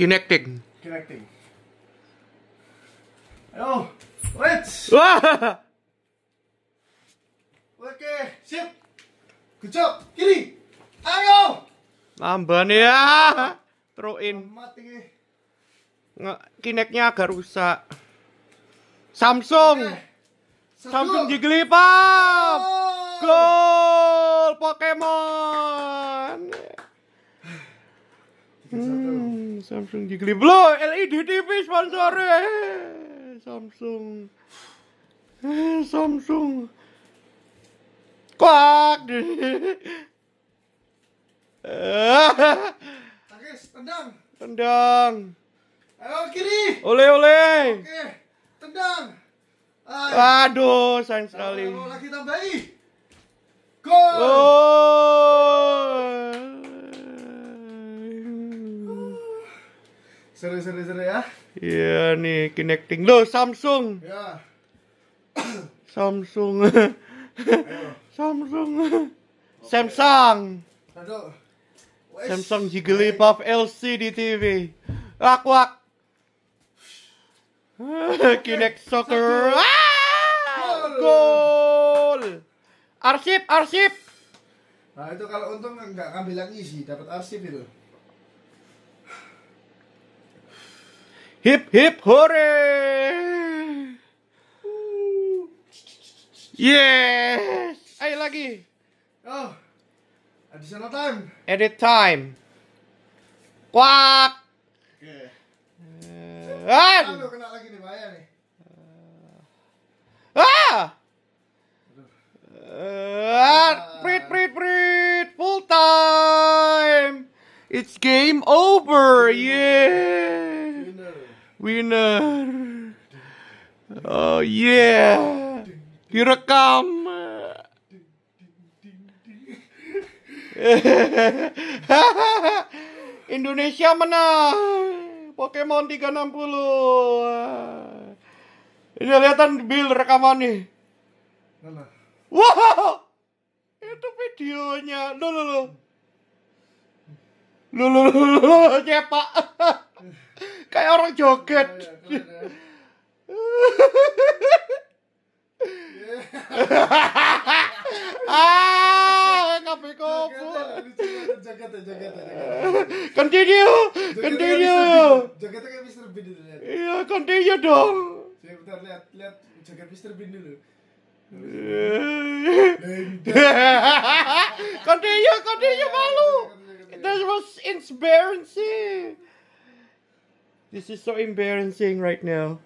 Connecting. Connecting. Ayo, let's. Wah. Oke, sip. Kecok, kiri. Ayo. Lamban ya. Teruin. Kineknya agak rusak. Samsung. Samsung Jigglypuff. Oh. Gol Pokemon. Hmm. Samsung Jigli Blo LED TV sponsornya eh, Samsung eh, Samsung kuak Takis tendang tendang ayo kiri oleh oleh oke tendang Ay. aduh sayang sekali lagi tambahi gol Seru-seru-seru ya. Iya nih connecting. Loh, Samsung. Ya. Samsung. Samsung. Okay. Samsung. Aduh. Samsung Jigglypuff LCD TV. Wak wak. Kinect Soccer. Ah! Gol. Arsip, arsip. Nah, itu kalau untung nggak ngambil lagi sih dapat arsip itu. Hip hip hooray! Yes! Ayo lagi! Oh! Additional time! Edit time! Quack! Okay. Uh, eh, kena lagi Uh, ah! Uh, prit, prit, prit! Full time! It's game over! Yeah! winner oh yeah direkam Indonesia menang Pokemon 360 ini kelihatan Bill rekaman nih wow itu videonya lo lo lo lo lo lo cepak kayak orang joget ah kabeh kopo joget ya, ya, joget continue ya, continue joget kayak Mr Bean dulu iya continue dong saya lihat lihat joget Mr Bean dulu continue continue malu that was inspiring sih. This is so embarrassing right now.